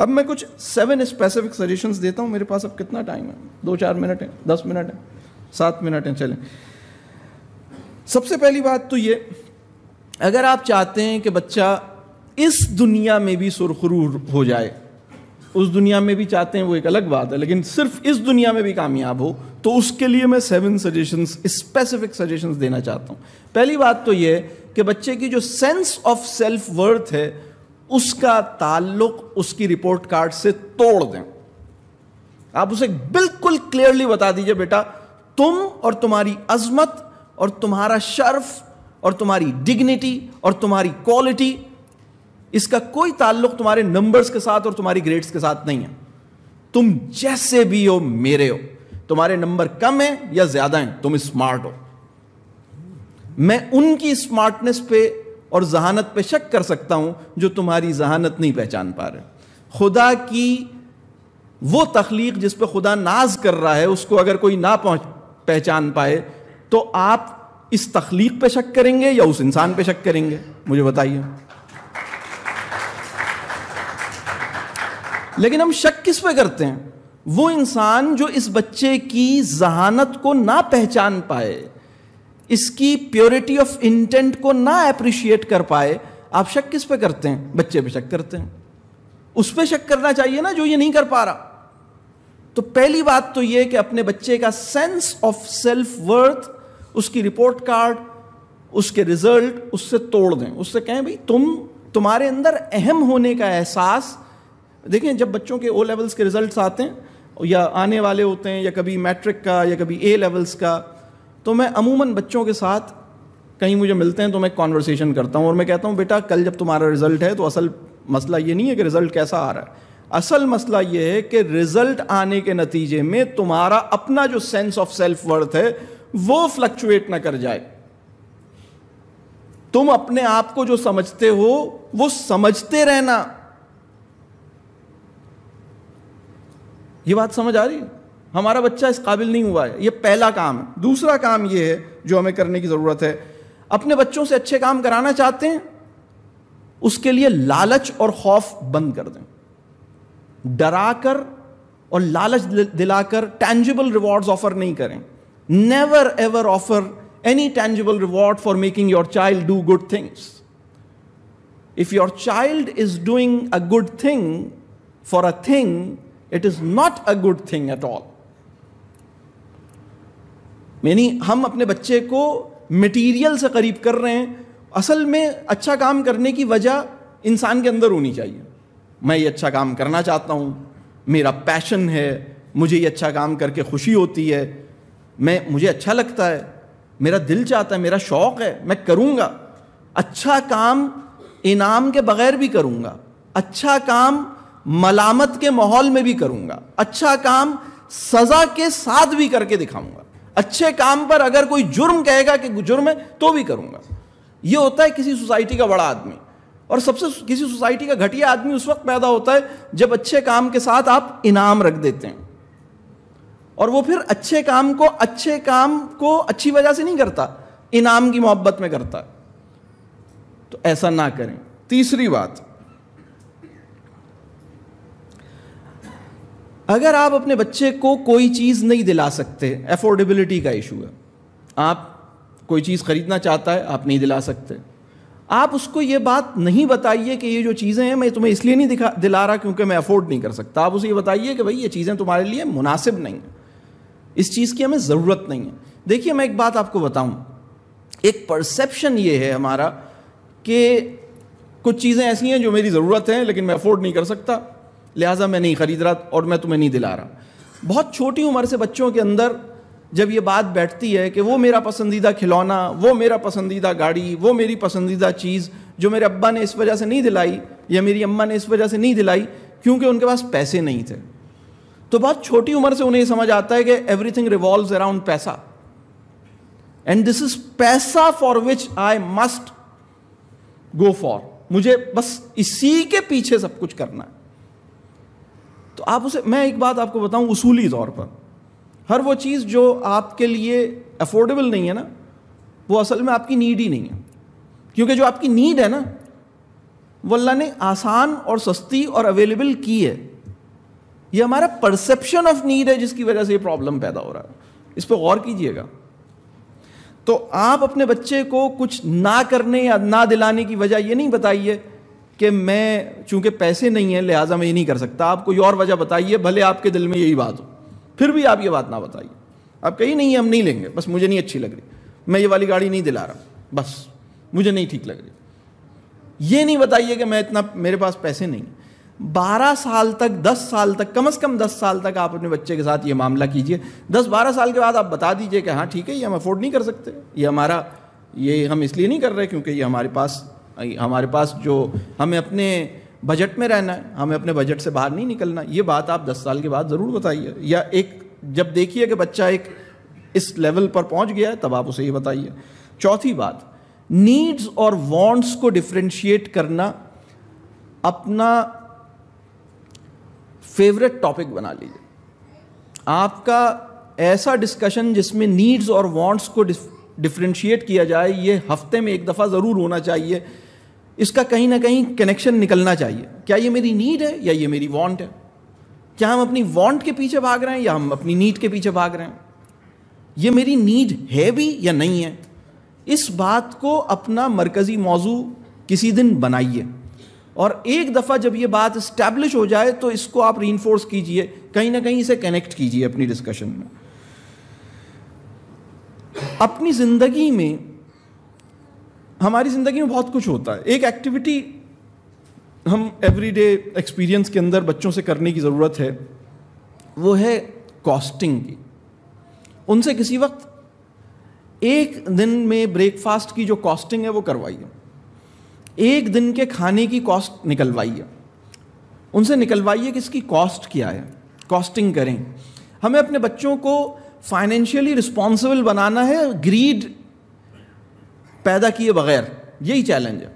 अब मैं कुछ सेवन स्पेसिफिक सजेशन देता हूँ मेरे पास अब कितना टाइम है दो चार मिनट है दस मिनट है सात मिनट है चले सबसे पहली बात तो ये अगर आप चाहते हैं कि बच्चा इस दुनिया में भी सुरखरू हो जाए उस दुनिया में भी चाहते हैं वो एक अलग बात है लेकिन सिर्फ इस दुनिया में भी कामयाब हो तो उसके लिए मैं सेवन सजेशन स्पेसिफिक सजेशन देना चाहता हूँ पहली बात तो ये कि बच्चे की जो सेंस ऑफ सेल्फ वर्थ है उसका ताल्लुक उसकी रिपोर्ट कार्ड से तोड़ दें आप उसे बिल्कुल क्लियरली बता दीजिए बेटा तुम और तुम्हारी अजमत और तुम्हारा शर्फ और तुम्हारी डिग्निटी और तुम्हारी क्वालिटी इसका कोई ताल्लुक तुम्हारे नंबर्स के साथ और तुम्हारी ग्रेड्स के साथ नहीं है तुम जैसे भी हो मेरे हो तुम्हारे नंबर कम है या ज्यादा है तुम स्मार्ट हो मैं उनकी स्मार्टनेस पे और जहानत पे शक कर सकता हूँ जो तुम्हारी जहानत नहीं पहचान पा रहे खुदा की वो तख्लीक जिस पर खुदा नाज कर रहा है उसको अगर कोई ना पहुंच पहचान पाए तो आप इस तख्लीक पे शक करेंगे या उस इंसान पे शक करेंगे मुझे बताइए लेकिन हम शक किस पे करते हैं वो इंसान जो इस बच्चे की जहानत को ना पहचान पाए इसकी प्योरिटी ऑफ इंटेंट को ना अप्रिशिएट कर पाए आप शक किस पे करते हैं बच्चे पे शक करते हैं उस पर शक करना चाहिए ना जो ये नहीं कर पा रहा तो पहली बात तो ये कि अपने बच्चे का सेंस ऑफ सेल्फ वर्थ उसकी रिपोर्ट कार्ड उसके रिजल्ट उससे तोड़ दें उससे कहें भाई तुम तुम्हारे अंदर अहम होने का एहसास देखें जब बच्चों के ओ लेवल्स के रिजल्ट्स आते हैं या आने वाले होते हैं या कभी मैट्रिक का या कभी ए लेवल्स का तो मैं अमूमन बच्चों के साथ कहीं मुझे मिलते हैं तो मैं कॉन्वर्सेशन करता हूँ और मैं कहता हूँ बेटा कल जब तुम्हारा रिजल्ट है तो असल मसला ये नहीं है कि रिजल्ट कैसा आ रहा है असल मसला ये है कि रिजल्ट आने के नतीजे में तुम्हारा अपना जो सेंस ऑफ सेल्फ वर्थ है वो फ्लक्चुएट ना कर जाए तुम अपने आप को जो समझते हो वो समझते रहना ये बात समझ आ रही है हमारा बच्चा इस काबिल नहीं हुआ है ये पहला काम है दूसरा काम ये है जो हमें करने की ज़रूरत है अपने बच्चों से अच्छे काम कराना चाहते हैं उसके लिए लालच और खौफ बंद कर दें डरा कर और लालच दिलाकर टेंजिबल रिवॉर्ड्स ऑफर नहीं करें never ever offer any tangible reward for making your child do good things if your child is doing a good thing for a thing it is not a good thing at all यानी हम अपने बच्चे को material से करीब कर रहे हैं असल में अच्छा काम करने की वजह इंसान के अंदर होनी चाहिए मैं ये अच्छा काम करना चाहता हूँ मेरा पैशन है मुझे ये अच्छा काम करके खुशी होती है मैं मुझे अच्छा लगता है मेरा दिल चाहता है मेरा शौक़ है मैं करूँगा अच्छा काम इनाम के बगैर भी करूँगा अच्छा काम मलामत के माहौल में भी करूँगा अच्छा काम सज़ा के साथ भी करके दिखाऊँगा अच्छे काम पर अगर कोई जुर्म कहेगा कि जुर्म है तो भी करूंगा ये होता है किसी सोसाइटी का बड़ा आदमी और सबसे किसी सोसाइटी का घटिया आदमी उस वक्त पैदा होता है जब अच्छे काम के साथ आप इनाम रख देते हैं और वो फिर अच्छे काम को अच्छे काम को अच्छी वजह से नहीं करता इनाम की मोहब्बत में करता तो ऐसा ना करें तीसरी बात अगर आप अपने बच्चे को कोई चीज़ नहीं दिला सकते अफोर्डेबिलिटी का इशू है आप कोई चीज़ ख़रीदना चाहता है आप नहीं दिला सकते आप उसको ये बात नहीं बताइए कि ये जो चीज़ें हैं मैं तुम्हें इसलिए नहीं दिखा दिला रहा क्योंकि मैं अफोर्ड नहीं कर सकता आप उसे ये बताइए कि भाई ये चीज़ें तुम्हारे लिए मुनासिब नहीं हैं इस चीज़ की हमें ज़रूरत नहीं है देखिए मैं एक बात आपको बताऊँ एक परसेप्शन ये है हमारा कि कुछ चीज़ें ऐसी हैं जो मेरी ज़रूरत हैं लेकिन मैं अफोर्ड नहीं कर सकता लिहाजा मैं नहीं ख़रीद रहा और मैं तुम्हें नहीं दिला रहा बहुत छोटी उम्र से बच्चों के अंदर जब ये बात बैठती है कि वो मेरा पसंदीदा खिलौना वो मेरा पसंदीदा गाड़ी वो मेरी पसंदीदा चीज़ जो मेरे अब्बा ने इस वजह से नहीं दिलाई या मेरी अम्मा ने इस वजह से नहीं दिलाई क्योंकि उनके पास पैसे नहीं थे तो बहुत छोटी उम्र से उन्हें समझ आता है कि एवरी थिंग रिवॉल्व अराउंड पैसा एंड दिस इज पैसा for which I must go for मुझे बस इसी के पीछे सब कुछ करना है तो आप उसे मैं एक बात आपको बताऊं उसूली तौर पर हर वो चीज़ जो आपके लिए अफोर्डेबल नहीं है ना वो असल में आपकी नीड ही नहीं है क्योंकि जो आपकी नीड है ना वो अल्लाह ने आसान और सस्ती और अवेलेबल की है ये हमारा परसेप्शन ऑफ नीड है जिसकी वजह से ये प्रॉब्लम पैदा हो रहा है इस पर गौर कीजिएगा तो आप अपने बच्चे को कुछ ना करने या ना दिलाने की वजह ये नहीं बताइए कि मैं चूंकि पैसे नहीं हैं लिहाजा मैं ये नहीं कर सकता आप कोई और वजह बताइए भले आपके दिल में यही बात हो फिर भी आप ये बात ना बताइए आप कही नहीं हम नहीं लेंगे बस मुझे नहीं अच्छी लग रही मैं ये वाली गाड़ी नहीं दिला रहा बस मुझे नहीं ठीक लग रही ये नहीं बताइए कि मैं इतना मेरे पास पैसे नहीं बारह साल तक दस साल तक कम से कम दस साल तक आप अपने बच्चे के साथ ये मामला कीजिए दस बारह साल के बाद आप बता दीजिए कि हाँ ठीक है ये हम अफोर्ड नहीं कर सकते ये हमारा ये हम इसलिए नहीं कर रहे क्योंकि ये हमारे पास हमारे पास जो हमें अपने बजट में रहना है हमें अपने बजट से बाहर नहीं निकलना ये बात आप दस साल के बाद ज़रूर बताइए या एक जब देखिए कि बच्चा एक इस लेवल पर पहुंच गया है तब आप उसे ये बताइए चौथी बात नीड्स और वांट्स को डिफ्रेंशिएट करना अपना फेवरेट टॉपिक बना लीजिए आपका ऐसा डिस्कशन जिसमें नीड्स और वांट्स को डिफ्रेंशिएट किया जाए ये हफ्ते में एक दफ़ा ज़रूर होना चाहिए इसका कहीं ना कहीं कनेक्शन निकलना चाहिए क्या ये मेरी नीड है या ये मेरी वांट है क्या हम अपनी वांट के पीछे भाग रहे हैं या हम अपनी नीड के पीछे भाग रहे हैं ये मेरी नीड है भी या नहीं है इस बात को अपना मरकज़ी मौजू किसी दिन बनाइए और एक दफ़ा जब ये बात इस्टेब्लिश हो जाए तो इसको आप री कीजिए कहीं ना कहीं इसे कनेक्ट कीजिए अपनी डिस्कशन में अपनी ज़िंदगी में हमारी ज़िंदगी में बहुत कुछ होता है एक एक्टिविटी हम एवरीडे एक्सपीरियंस के अंदर बच्चों से करने की ज़रूरत है वो है कॉस्टिंग की उनसे किसी वक्त एक दिन में ब्रेकफास्ट की जो कॉस्टिंग है वो करवाइए एक दिन के खाने की कॉस्ट निकलवाइए उनसे निकलवाइए कि इसकी कॉस्ट क्या है कॉस्टिंग करें हमें अपने बच्चों को फाइनेंशियली रिस्पॉन्सिबल बनाना है ग्रीड पैदा किए बगैर यही चैलेंज है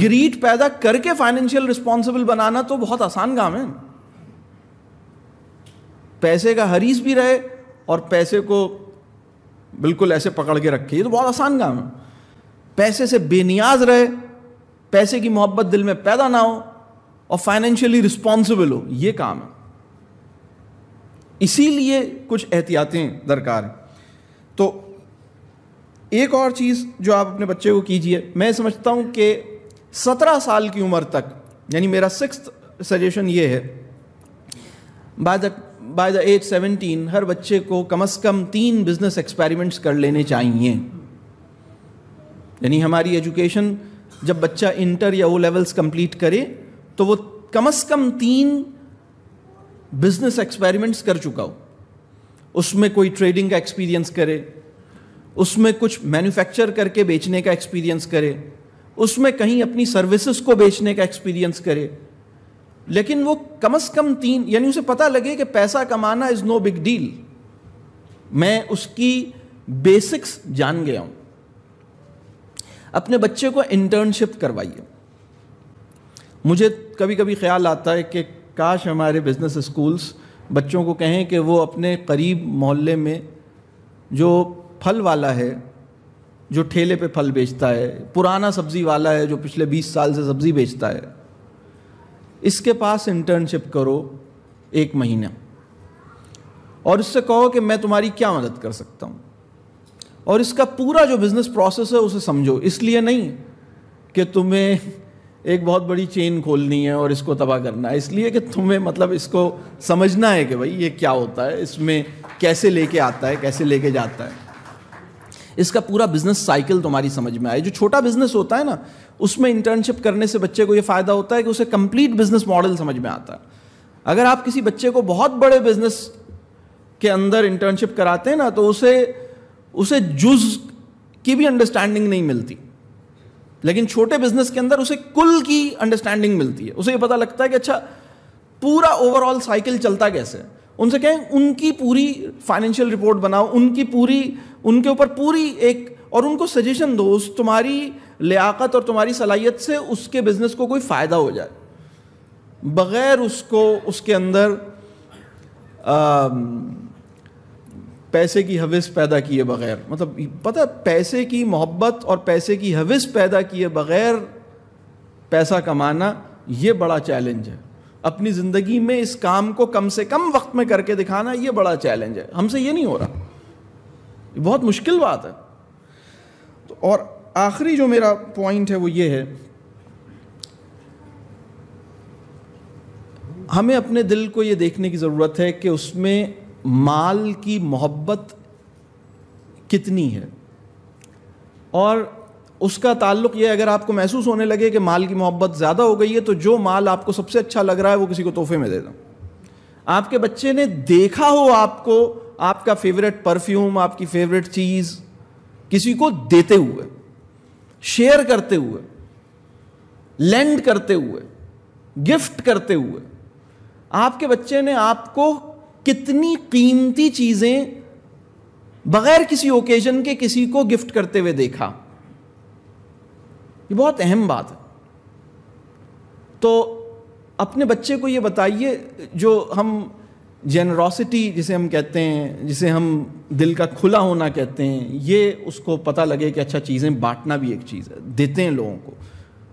ग्रीड पैदा करके फाइनेंशियल रिस्पॉन्सिबल बनाना तो बहुत आसान काम है पैसे का हरीस भी रहे और पैसे को बिल्कुल ऐसे पकड़ के रखे ये तो बहुत आसान काम है पैसे से बेनियाज रहे पैसे की मोहब्बत दिल में पैदा ना हो और फाइनेंशियली रिस्पॉन्सिबल हो ये काम है इसीलिए कुछ एहतियातें दरकार हैं तो एक और चीज़ जो आप अपने बच्चे को कीजिए मैं समझता हूँ कि सत्रह साल की उम्र तक यानी मेरा सिक्स सजेशन ये है by the by the age seventeen हर बच्चे को कम से कम तीन बिजनेस एक्सपेरिमेंट्स कर लेने चाहिए यानी हमारी एजुकेशन जब बच्चा इंटर या वो लेवल्स कंप्लीट करे तो वो कम से कम तीन बिजनेस एक्सपेरिमेंट्स कर चुका हो उसमें कोई ट्रेडिंग का एक्सपीरियंस करे उसमें कुछ मैन्युफैक्चर करके बेचने का एक्सपीरियंस करे उसमें कहीं अपनी सर्विसेज को बेचने का एक्सपीरियंस करे लेकिन वो कम से कम तीन यानी उसे पता लगे कि पैसा कमाना इज़ नो बिग डील मैं उसकी बेसिक्स जान गया हूँ अपने बच्चे को इंटर्नशिप करवाइए मुझे कभी कभी ख्याल आता है कि काश हमारे बिजनेस स्कूल्स बच्चों को कहें कि वो अपने करीब मोहल्ले में जो फल वाला है जो ठेले पे फल बेचता है पुराना सब्जी वाला है जो पिछले 20 साल से सब्जी बेचता है इसके पास इंटर्नशिप करो एक महीना और इससे कहो कि मैं तुम्हारी क्या मदद कर सकता हूँ और इसका पूरा जो बिज़नेस प्रोसेस है उसे समझो इसलिए नहीं कि तुम्हें एक बहुत बड़ी चेन खोलनी है और इसको तबाह करना है इसलिए कि तुम्हें मतलब इसको समझना है कि भाई ये क्या होता है इसमें कैसे लेके आता है कैसे लेके जाता है इसका पूरा बिजनेस साइकिल तुम्हारी समझ में आए जो छोटा बिजनेस होता है ना उसमें इंटर्नशिप करने से बच्चे को ये फ़ायदा होता है कि उसे कंप्लीट बिजनेस मॉडल समझ में आता है अगर आप किसी बच्चे को बहुत बड़े बिजनेस के अंदर इंटर्नशिप कराते हैं ना तो उसे उसे जुज की भी अंडरस्टैंडिंग नहीं मिलती लेकिन छोटे बिजनेस के अंदर उसे कुल की अंडरस्टैंडिंग मिलती है उसे ये पता लगता है कि अच्छा पूरा ओवरऑल साइकिल चलता कैसे उनसे कहें उनकी पूरी फाइनेंशियल रिपोर्ट बनाओ उनकी पूरी उनके ऊपर पूरी एक और उनको सजेशन दो उस तुम्हारी लियाकत और तुम्हारी सलाहियत से उसके बिज़नेस को कोई फ़ायदा हो जाए बग़ैर उसको उसके अंदर आ, पैसे की हविस पैदा किए बग़ैर मतलब पता पैसे की मोहब्बत और पैसे की हविस पैदा किए बग़ैर पैसा कमाना ये बड़ा चैलेंज है अपनी ज़िंदगी में इस काम को कम से कम वक्त में करके दिखाना ये बड़ा चैलेंज है हमसे ये नहीं हो रहा बहुत मुश्किल बात है तो और आखिरी जो मेरा पॉइंट है वो ये है हमें अपने दिल को ये देखने की ज़रूरत है कि उसमें माल की मोहब्बत कितनी है और उसका ताल्लुक ये अगर आपको महसूस होने लगे कि माल की मोहब्बत ज़्यादा हो गई है तो जो माल आपको सबसे अच्छा लग रहा है वो किसी को तोहफे में दे दो आपके बच्चे ने देखा हो आपको आपका फेवरेट परफ्यूम आपकी फेवरेट चीज किसी को देते हुए शेयर करते हुए लेंड करते हुए गिफ्ट करते हुए आपके बच्चे ने आपको कितनी कीमती चीजें बगैर किसी ओकेजन के किसी को गिफ्ट करते हुए देखा ये बहुत अहम बात है तो अपने बच्चे को ये बताइए जो हम जेनरोसिटी जिसे हम कहते हैं जिसे हम दिल का खुला होना कहते हैं ये उसको पता लगे कि अच्छा चीज़ें बांटना भी एक चीज़ है देते हैं लोगों को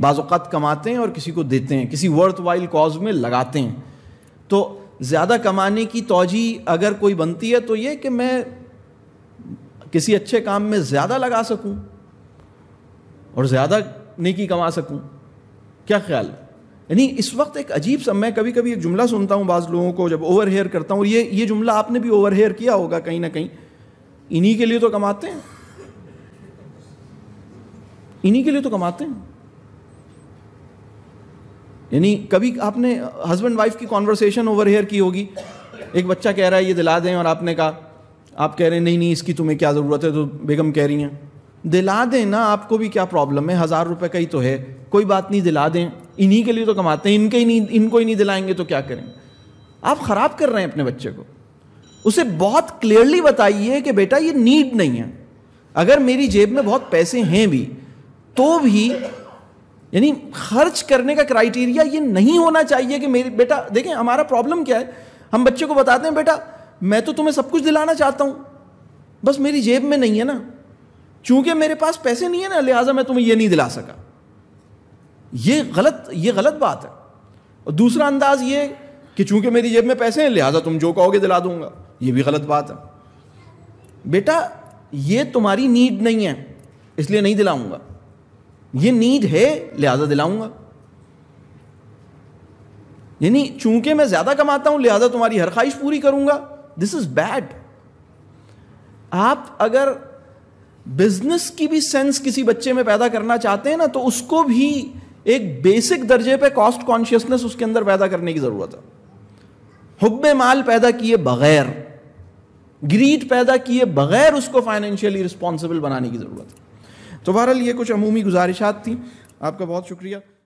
बाज़त कमाते हैं और किसी को देते हैं किसी वर्थ वाइल कॉज में लगाते हैं तो ज़्यादा कमाने की तोजी अगर कोई बनती है तो ये कि मैं किसी अच्छे काम में ज़्यादा लगा सकूं और ज़्यादा नेकी कमा सकूं क्या ख्याल है यानी इस वक्त एक अजीब सा मैं कभी कभी एक जुमला सुनता हूँ बाज़ लोगों को जब ओवर हेयर करता हूँ ये ये जुमला आपने भी ओवर हेयर किया होगा कहीं ना कहीं इन्हीं के लिए तो कमाते हैं इन्हीं के लिए तो कमाते हैं यानी कभी आपने हस्बैंड वाइफ की कॉन्वर्सेशन ओवर हेयर की होगी एक बच्चा कह रहा है ये दिला दें और आपने कहा आप कह रहे हैं नहीं नहीं इसकी तुम्हें क्या ज़रूरत है तो बेगम कह रही हैं दिला दें ना आपको भी क्या प्रॉब्लम है हज़ार रुपये का ही तो है कोई बात नहीं दिला दें इन्हीं के लिए तो कमाते हैं इनके ही नहीं इनको ही नहीं दिलाएंगे तो क्या करें आप ख़राब कर रहे हैं अपने बच्चे को उसे बहुत क्लियरली बताइए कि बेटा ये नीड नहीं है अगर मेरी जेब में बहुत पैसे हैं भी तो भी यानी खर्च करने का क्राइटेरिया ये नहीं होना चाहिए कि मेरे बेटा देखें हमारा प्रॉब्लम क्या है हम बच्चे को बताते हैं बेटा मैं तो तुम्हें सब कुछ दिलाना चाहता हूँ बस मेरी जेब में नहीं है ना चूंकि मेरे पास पैसे नहीं है ना लिहाजा मैं तुम्हें ये नहीं दिला सका ये गलत ये गलत बात है और दूसरा अंदाज ये कि चूंकि मेरी जेब में पैसे हैं लिहाजा तुम जो कहोगे दिला दूंगा ये भी गलत बात है बेटा ये तुम्हारी नीड नहीं है इसलिए नहीं दिलाऊंगा ये नीड है लिहाजा दिलाऊंगा यानी चूंकि मैं ज़्यादा कमाता हूं लिहाजा तुम्हारी हर ख्वाहिश पूरी करूंगा दिस इज़ बैड आप अगर बिजनेस की भी सेंस किसी बच्चे में पैदा करना चाहते हैं ना तो उसको भी एक बेसिक दर्जे पे कॉस्ट कॉन्शियसनेस उसके अंदर पैदा करने की जरूरत है हुक्ब माल पैदा किए बगैर ग्रीड पैदा किए बगैर उसको फाइनेंशियली रिस्पॉन्सिबल बनाने की जरूरत है तो बहरहाल ये कुछ अमूमी गुजारिशात थी आपका बहुत शुक्रिया